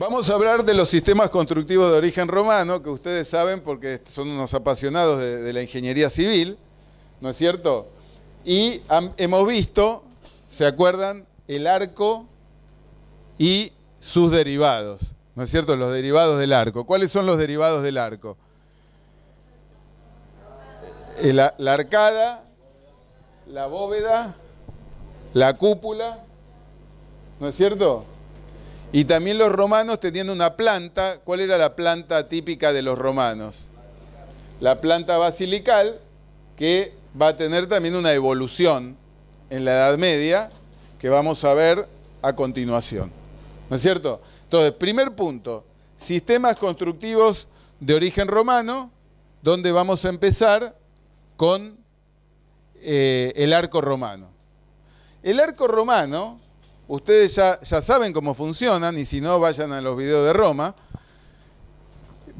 Vamos a hablar de los sistemas constructivos de origen romano, que ustedes saben porque son unos apasionados de, la ingeniería civil, ¿no es cierto? Y hemos visto, ¿se acuerdan? El arco y sus derivados, ¿no es cierto? Los derivados del arco. ¿Cuáles son los derivados del arco? la arcada, la bóveda, la cúpula, ¿no es cierto? Y también los romanos tenían una planta. ¿Cuál era la planta típica de los romanos? La planta basilical, que va a tener también una evolución en la Edad Media, que vamos a ver a continuación. ¿No es cierto? Entonces, primer punto, sistemas constructivos de origen romano, donde vamos a empezar con eh, el arco romano. El arco romano ustedes ya, ya saben cómo funcionan y si no, vayan a los videos de Roma.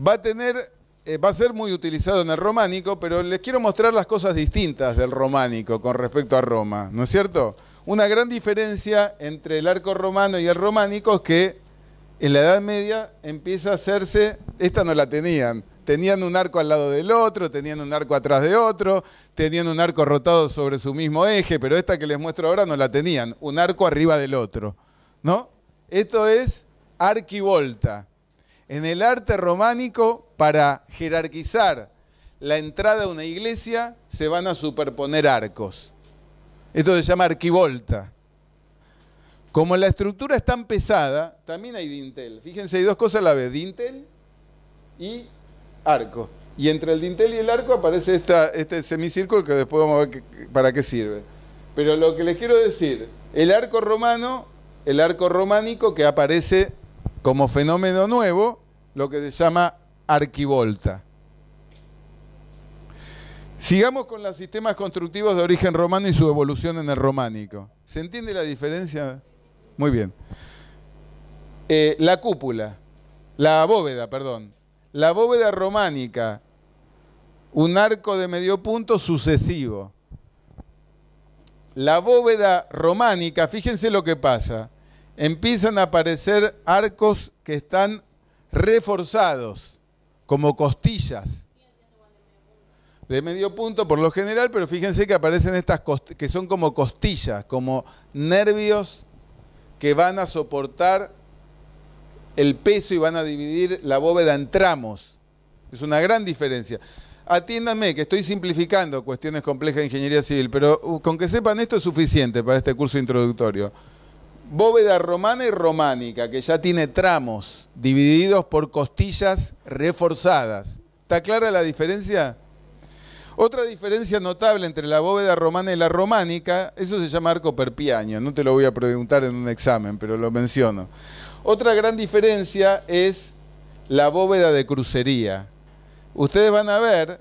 Va a tener eh, va a ser muy utilizado en el románico, pero les quiero mostrar las cosas distintas del románico con respecto a Roma, ¿no es cierto? Una gran diferencia entre el arco romano y el románico es que en la Edad Media empieza a hacerse, esta no la tenían, Tenían un arco al lado del otro, tenían un arco atrás de otro, tenían un arco rotado sobre su mismo eje, pero esta que les muestro ahora no la tenían, un arco arriba del otro, ¿no? Esto es arquivolta. En el arte románico, para jerarquizar la entrada de una iglesia, se van a superponer arcos. Esto se llama arquivolta. Como la estructura es tan pesada, también hay dintel. Fíjense, hay dos cosas a la vez, dintel y arco. Y entre el dintel y el arco aparece esta, este semicírculo que después vamos a ver para qué sirve. Pero lo que les quiero decir, el arco romano, el arco románico que aparece como fenómeno nuevo, lo que se llama arquivolta. Sigamos con los sistemas constructivos de origen romano y su evolución en el románico. ¿Se entiende la diferencia? Muy bien. Eh, la cúpula, la bóveda, perdón, la bóveda románica, un arco de medio punto sucesivo. La bóveda románica, fíjense lo que pasa, empiezan a aparecer arcos que están reforzados, como costillas. De medio punto por lo general, pero fíjense que aparecen estas que son como costillas, como nervios que van a soportar el peso y van a dividir la bóveda en tramos. Es una gran diferencia. Atiéndanme que estoy simplificando cuestiones complejas de ingeniería civil, pero uh, con que sepan esto es suficiente para este curso introductorio. Bóveda romana y románica, que ya tiene tramos divididos por costillas reforzadas. ¿Está clara la diferencia? Otra diferencia notable entre la bóveda romana y la románica, eso se llama arco perpiaño, no te lo voy a preguntar en un examen, pero lo menciono. Otra gran diferencia es la bóveda de crucería. Ustedes van a ver,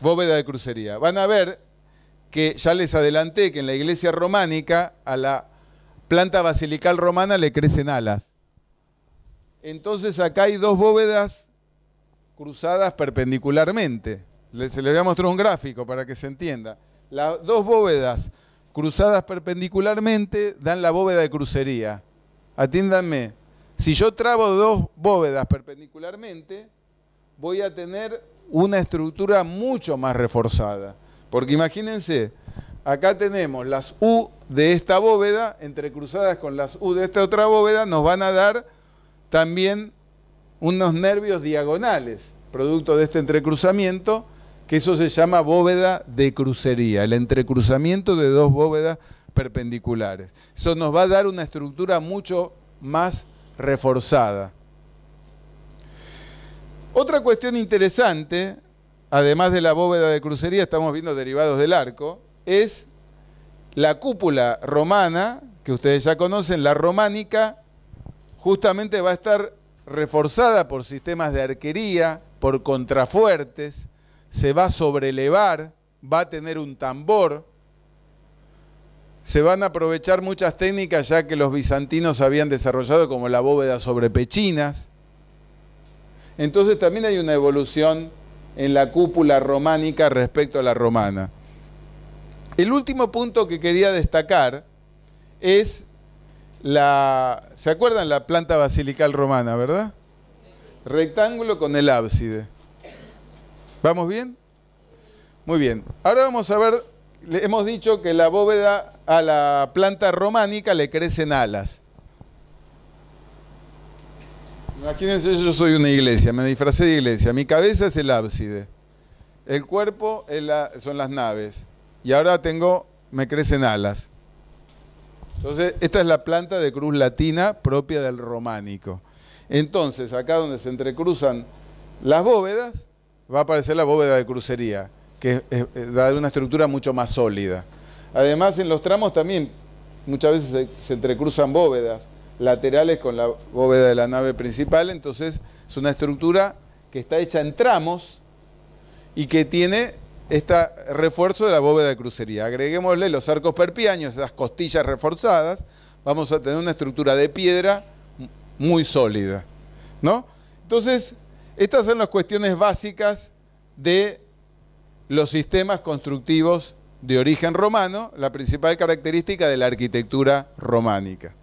bóveda de crucería, van a ver que ya les adelanté que en la iglesia románica a la planta basilical romana le crecen alas. Entonces acá hay dos bóvedas cruzadas perpendicularmente. Se les voy a mostrar un gráfico para que se entienda. Las dos bóvedas cruzadas perpendicularmente dan la bóveda de crucería. Atiéndanme, si yo trabo dos bóvedas perpendicularmente, voy a tener una estructura mucho más reforzada. Porque imagínense, acá tenemos las U de esta bóveda, entrecruzadas con las U de esta otra bóveda, nos van a dar también unos nervios diagonales, producto de este entrecruzamiento, que eso se llama bóveda de crucería, el entrecruzamiento de dos bóvedas perpendiculares. Eso nos va a dar una estructura mucho más reforzada. Otra cuestión interesante, además de la bóveda de crucería, estamos viendo derivados del arco, es la cúpula romana, que ustedes ya conocen, la románica, justamente va a estar reforzada por sistemas de arquería, por contrafuertes, se va a sobrelevar, va a tener un tambor, se van a aprovechar muchas técnicas ya que los bizantinos habían desarrollado, como la bóveda sobre pechinas. Entonces también hay una evolución en la cúpula románica respecto a la romana. El último punto que quería destacar es la, ¿se acuerdan la planta basilical romana, verdad? Rectángulo con el ábside. ¿Vamos bien? Muy bien. Ahora vamos a ver, hemos dicho que la bóveda a la planta románica le crecen alas. Imagínense, yo soy una iglesia, me disfracé de iglesia. Mi cabeza es el ábside, el cuerpo son las naves. Y ahora tengo, me crecen alas. Entonces, esta es la planta de cruz latina propia del románico. Entonces, acá donde se entrecruzan las bóvedas, va a aparecer la bóveda de crucería, que es, da una estructura mucho más sólida. Además, en los tramos también muchas veces se, entrecruzan bóvedas laterales con la bóveda de la nave principal, entonces es una estructura que está hecha en tramos y que tiene este refuerzo de la bóveda de crucería. Agreguémosle los arcos perpiaños, esas costillas reforzadas, vamos a tener una estructura de piedra muy sólida. ¿no? Entonces, estas son las cuestiones básicas de los sistemas constructivos de origen romano, la principal característica de la arquitectura románica.